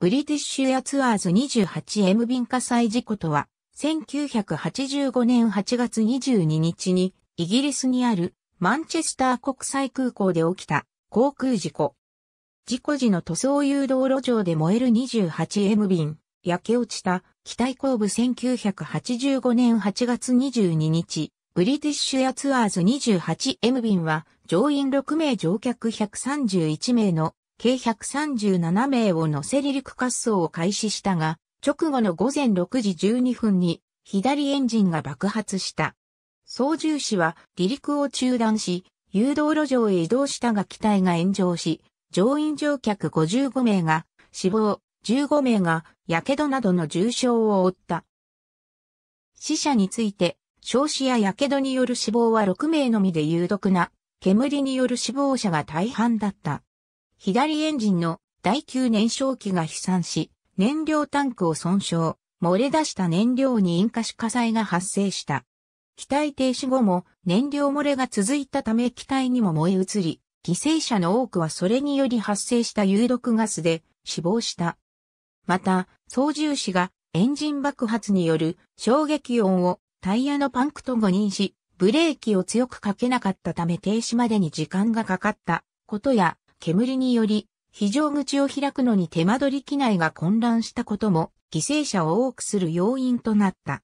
ブリティッシュエアツアーズ 28M 便火災事故とは、1985年8月22日に、イギリスにあるマンチェスター国際空港で起きた航空事故。事故時の塗装誘導路上で燃える 28M 便、焼け落ちた機体後部1985年8月22日、ブリティッシュエアツアーズ 28M 便は乗員6名乗客131名の計137名を乗せ離陸滑走を開始したが、直後の午前6時12分に左エンジンが爆発した。操縦士は離陸を中断し、誘導路上へ移動したが機体が炎上し、乗員乗客55名が死亡、15名が火傷などの重傷を負った。死者について、焼死や火傷による死亡は6名のみで有毒な、煙による死亡者が大半だった。左エンジンの第9燃焼機が飛散し、燃料タンクを損傷、漏れ出した燃料に引火し火災が発生した。機体停止後も燃料漏れが続いたため機体にも燃え移り、犠牲者の多くはそれにより発生した有毒ガスで死亡した。また、操縦士がエンジン爆発による衝撃音をタイヤのパンクと誤認し、ブレーキを強くかけなかったため停止までに時間がかかったことや、煙により、非常口を開くのに手間取り機内が混乱したことも、犠牲者を多くする要因となった。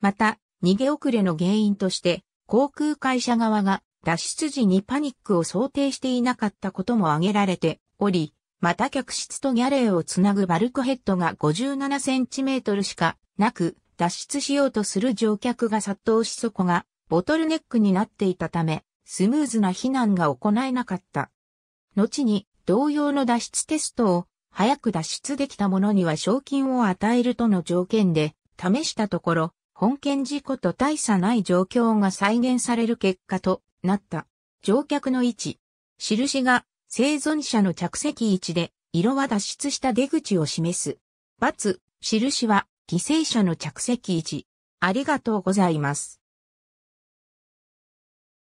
また、逃げ遅れの原因として、航空会社側が脱出時にパニックを想定していなかったことも挙げられており、また客室とギャレーをつなぐバルクヘッドが57センチメートルしかなく、脱出しようとする乗客が殺到しそこがボトルネックになっていたため、スムーズな避難が行えなかった。後に同様の脱出テストを早く脱出できた者には賞金を与えるとの条件で試したところ、本件事故と大差ない状況が再現される結果となった。乗客の位置。印が生存者の着席位置で、色は脱出した出口を示す。×、印は犠牲者の着席位置。ありがとうございます。